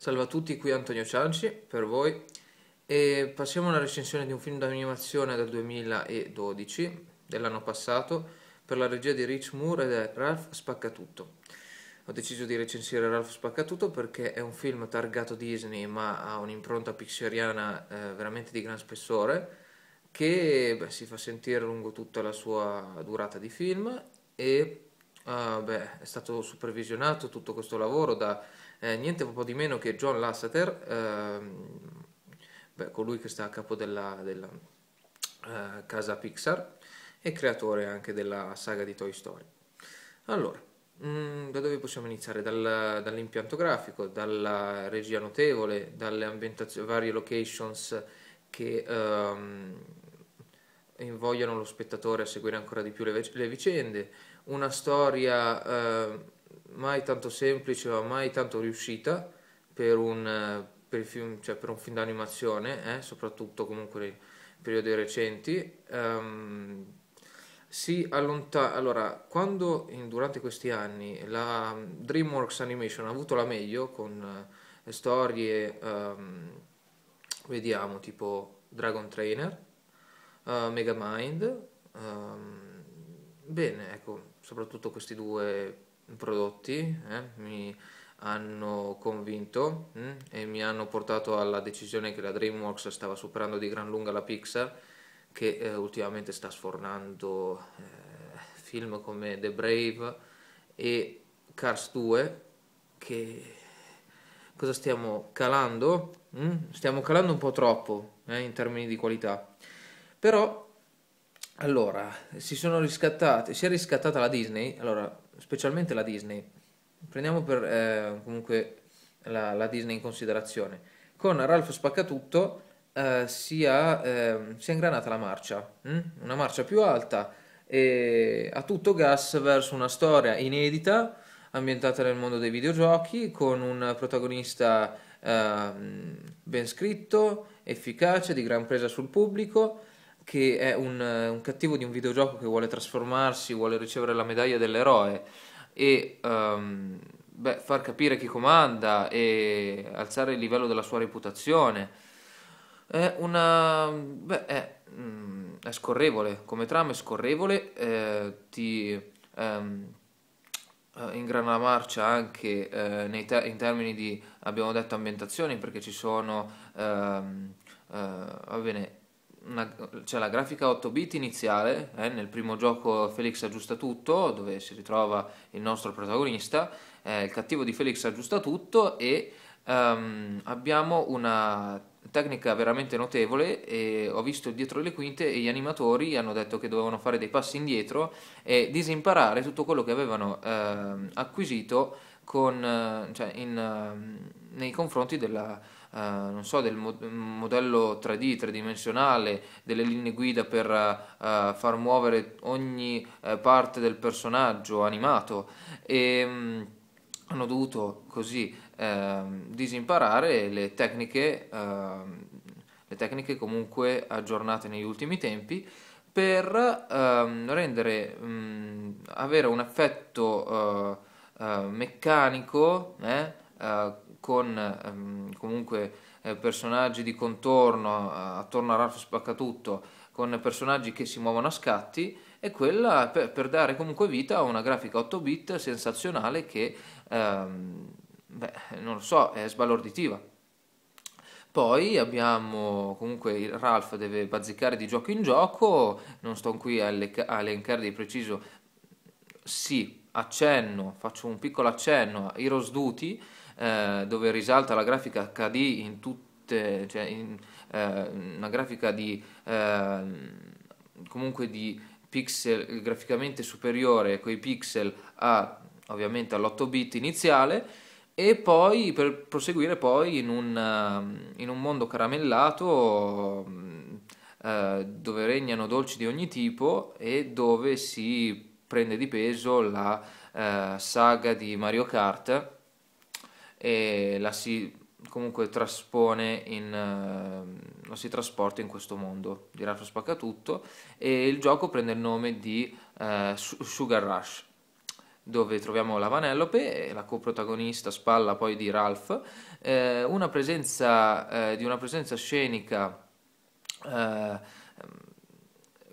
Salve a tutti, qui Antonio Cianci per voi e passiamo alla recensione di un film d'animazione del 2012, dell'anno passato, per la regia di Rich Moore ed è Ralph Spaccatutto. Ho deciso di recensire Ralph Spaccatutto perché è un film targato Disney ma ha un'impronta pixariana eh, veramente di gran spessore che beh, si fa sentire lungo tutta la sua durata di film e Uh, beh, è stato supervisionato tutto questo lavoro da eh, niente proprio di meno che John Lasseter, ehm, beh, colui che sta a capo della, della eh, casa Pixar e creatore anche della saga di Toy Story. Allora, mh, mm, da dove possiamo iniziare? Dal, dall'impianto grafico, dalla regia notevole, dalle varie locations che... Ehm, invogliano lo spettatore a seguire ancora di più le, le vicende, una storia eh, mai tanto semplice o mai tanto riuscita per un, per film, cioè per un film d'animazione, eh, soprattutto comunque nei periodi recenti. Um, si allontana. Allora, quando in, durante questi anni la DreamWorks Animation ha avuto la meglio con eh, storie, um, vediamo, tipo Dragon Trainer, uh, Megamind, um, bene, ecco, soprattutto questi due prodotti eh, mi hanno convinto mh, mm, e mi hanno portato alla decisione che la DreamWorks stava superando di gran lunga la Pixar che eh, ultimamente sta sfornando eh, film come The Brave e Cars 2 che cosa stiamo calando? Mh? Mm, stiamo calando un po' troppo eh, in termini di qualità però allora si sono riscattate si è riscattata la Disney allora specialmente la Disney, prendiamo per eh, comunque la, la, Disney in considerazione, con Ralph Spaccatutto eh, si, ha, eh, si, è ingranata la marcia, mh? Mm? una marcia più alta e a tutto gas verso una storia inedita ambientata nel mondo dei videogiochi con un protagonista ehm, ben scritto, efficace, di gran presa sul pubblico che è un, eh, un, cattivo di un videogioco che vuole trasformarsi, vuole ricevere la medaglia dell'eroe e um, beh, far capire chi comanda e alzare il livello della sua reputazione. È una... Beh, è, mm, è scorrevole, come trama è scorrevole, eh, ti... Um, ingrana la marcia anche eh, te- in termini di, abbiamo detto, ambientazioni, perché ci sono ehm, eh, bene, una, cioè la grafica 8 bit iniziale, eh, nel primo gioco Felix aggiusta tutto, dove si ritrova il nostro protagonista, eh, il cattivo di Felix aggiusta tutto e um, abbiamo una tecnica veramente notevole e ho visto dietro le quinte e gli animatori hanno detto che dovevano fare dei passi indietro e disimparare tutto quello che avevano eh, acquisito con, eh, cioè in, ehm, nei confronti della, uh, so, del mod- modello 3D, tridimensionale, delle linee guida per uh, far muovere ogni uh, parte del personaggio animato e um, hanno dovuto così ehm, disimparare le tecniche, ehm, le tecniche comunque aggiornate negli ultimi tempi per ehm, rendere, mh, mm, avere un effetto eh, eh, meccanico eh, con ehm, comunque eh, personaggi di contorno eh, attorno a Ralph Spaccatutto, con personaggi che si muovono a scatti, e quella per, per dare comunque vita a una grafica 8 bit sensazionale che, ehm, beh, non lo so, è sbalorditiva. Poi abbiamo comunque Ralph deve bazzicare di gioco in gioco, non sto qui a, a elencare di preciso, sì, accenno, faccio un piccolo accenno a Rosduti, eh, dove risalta la grafica HD in tutte, cioè in, eh, una grafica di, eh, comunque di pixel graficamente superiore con i pixel a, ovviamente all'8 bit iniziale e poi per proseguire poi in un, ehm, in un mondo caramellato mm, eh, dove regnano dolci di ogni tipo e dove si prende di peso la eh, saga di Mario Kart e la si comunque traspone in, uh, la si trasporta in questo mondo di Ralph Spacca tutto e il gioco prende il nome di uh, Sugar Rush dove troviamo la Vanellope, eh, la coprotagonista spalla poi di Ralph, eh, una presenza, eh, di una presenza scenica eh,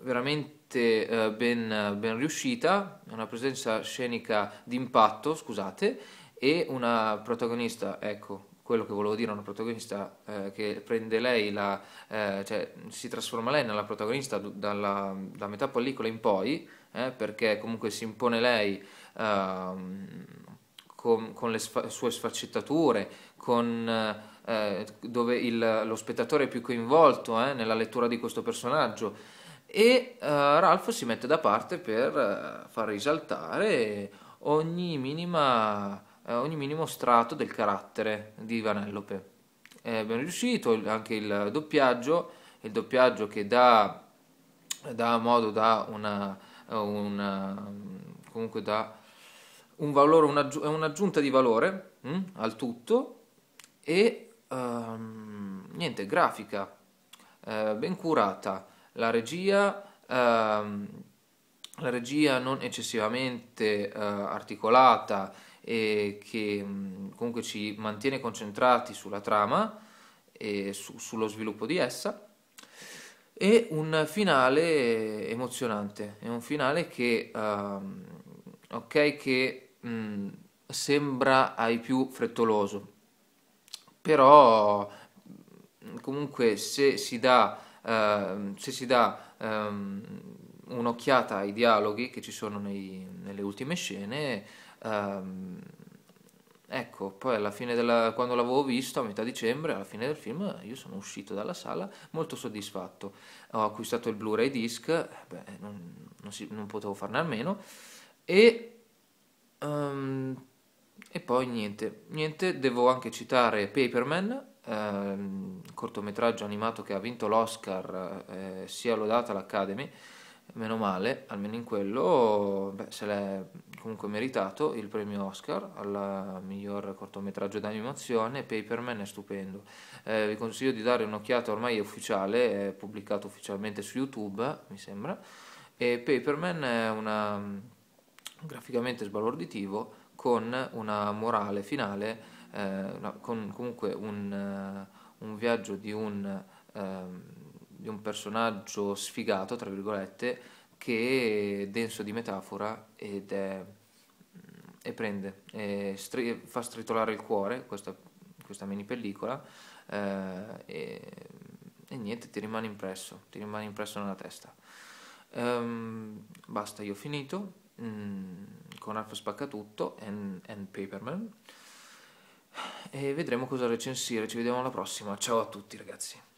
veramente eh, ben, ben riuscita, una presenza scenica d'impatto, scusate, e una protagonista, ecco, quello che volevo dire, una protagonista eh, che prende lei la, eh, cioè si trasforma lei nella protagonista dalla, da metà pellicola in poi, eh, perché comunque si impone lei ehm, con, con, le sfa- sue sfaccettature, con, eh, dove il, lo spettatore è più coinvolto eh, nella lettura di questo personaggio. E eh, Ralph si mette da parte per far risaltare ogni minima eh, ogni minimo strato del carattere di Vanellope. È ben riuscito anche il doppiaggio, il doppiaggio che dà, dà modo, da una, una, comunque da un valore, un'aggi- un'aggiunta di valore mh, mm, al tutto e um, niente, grafica eh, ben curata, la regia, ehm, la regia non eccessivamente eh, articolata e che comunque ci mantiene concentrati sulla trama e su, sullo sviluppo di essa e un finale emozionante, è un finale che, um, ok, che mh, sembra ai più frettoloso, però comunque se si dà, uh, se si dà um, un'occhiata ai dialoghi che ci sono nei, nelle ultime scene, Um, ecco, poi alla fine della, quando l'avevo visto a metà dicembre, alla fine del film, io sono uscito dalla sala molto soddisfatto. Ho acquistato il Blu-ray disc, beh, non, non, si, non, potevo farne a meno, e, um, e, poi niente, niente, devo anche citare Paperman. Ehm, cortometraggio animato che ha vinto l'Oscar, eh, sia lodata l'Academy, meno male, almeno in quello, beh, se l'è comunque meritato il premio Oscar al miglior cortometraggio d'animazione, Paperman è stupendo. Eh, vi consiglio di dare un'occhiata, ormai è ufficiale, è pubblicato ufficialmente su YouTube, mi sembra, e Paperman è una, mm, graficamente sbalorditivo con una morale finale, eh, con comunque un, eh, un, viaggio di un... Um, di un personaggio sfigato, tra virgolette, che è denso di metafora ed è, e prende, e stri, fa stritolare il cuore, questa, questa mini pellicola, eh, e, e, niente, ti rimane impresso, ti rimane impresso nella testa. Um, basta, io ho finito. Mm, con Alfa Spacca Tutto e Paperman e vedremo cosa recensire. Ci vediamo alla prossima. Ciao a tutti, ragazzi.